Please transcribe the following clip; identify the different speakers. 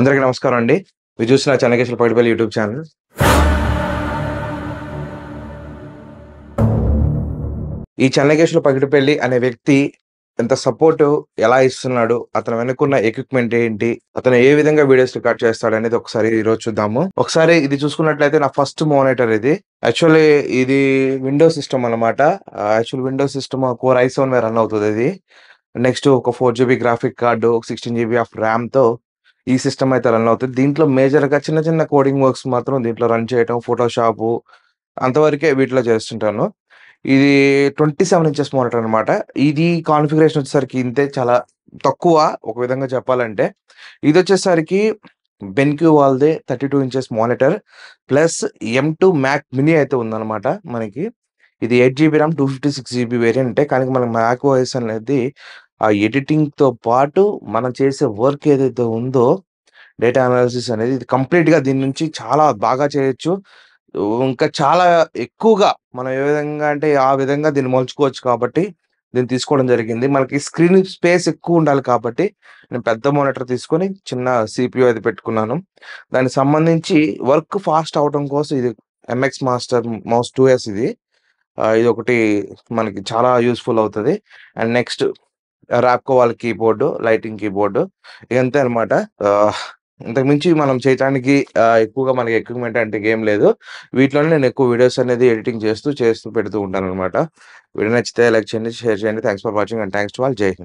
Speaker 1: అందరికీ నమస్కారం అండి మీరు చూసిన చెన్నకేశ్వర పగిడిపల్లి యూట్యూబ్ ఛానల్ ఈ చెన్నకేశ్వర పగిడిపల్లి అనే వ్యక్తి ఎంత సపోర్ట్ ఎలా ఇస్తున్నాడు అతను వెనుకున్న ఎక్విప్మెంట్ ఏంటి అతను ఏ విధంగా వీడియోస్ రికార్డ్ చేస్తాడు అనేది ఒకసారి ఈ రోజు చూద్దాము ఒకసారి ఇది చూసుకున్నట్లయితే నా ఫస్ట్ మోనిటర్ ఇది యాక్చువల్లీ ఇది విండో సిస్టమ్ అనమాట యాక్చువల్ విండో సిస్టమ్ కోర్ ఐసోన్ వే రన్ అవుతుంది ఇది నెక్స్ట్ ఒక four GB graphic card sixteen GB of ర్యామ్తో ఈ సిస్టమ్ అయితే రన్ అవుతుంది దీంట్లో మేజర్గా చిన్న చిన్న కోడింగ్ వర్క్స్ మాత్రం దీంట్లో రన్ చేయటం ఫోటోషాపు అంతవరకే వీటిలో చేస్తుంటాను ఇది ట్వంటీ సెవెన్ ఇంచెస్ మోనిటర్ అనమాట ఇది కాన్ఫిగరేషన్ వచ్చేసరికి ఇంతే చాలా తక్కువ ఒక విధంగా చెప్పాలంటే ఇది వచ్చేసరికి బెన్క్యూ వాల్దే thirty two inches monitor plus M two Mac mini అయితే ఉందన్నమాట మనకి ఇది eight GB RAM two fifty six GB వేరియంటే కానీ మనకి మ్యాక్ ఓఎస్ అనేది ఆ ఎడిటింగ్తో పాటు మనం చేసే వర్క్ ఏదైతే ఉందో డేటా అనాలిసిస్ అనేది ఇది కంప్లీట్గా దీని నుంచి చాలా బాగా చేయొచ్చు ఇంకా చాలా ఎక్కువగా మనం ఏ విధంగా అంటే ఆ విధంగా దీన్ని మలుచుకోవచ్చు కాబట్టి దీన్ని తీసుకోవడం జరిగింది మనకి స్క్రీన్ స్పేస్ ఎక్కువ ఉండాలి కాబట్టి నేను పెద్ద మానిటర్ తీసుకొని చిన్న సిపియు అది పెట్టుకున్నాను దానికి సంబంధించి వర్క్ ఫాస్ట్ అవడం కోసం ఇది MX Master mouse two S ఇది ఇది ఒకటి మనకి చాలా యూస్ఫుల్ అవుతుంది అండ్ నెక్స్ట్ ర్యాప్కో వాళ్ళ కీబోర్డు లైటింగ్ కీబోర్డు ఇదంతే అనమాట ఇంతకు మించి మనం చేయటానికి ఎక్కువగా మనకి ఎక్విప్మెంట్ అంటే ఏం లేదు వీటిలోనే నేను ఎక్కువ వీడియోస్ అనేది ఎడిటింగ్ చేస్తూ చేస్తూ పెడుతూ ఉంటాను అనమాట వీడియో నచ్చితే లైక్ చేయండి షేర్ చేయండి thanks for watching and thanks to all జై హింద్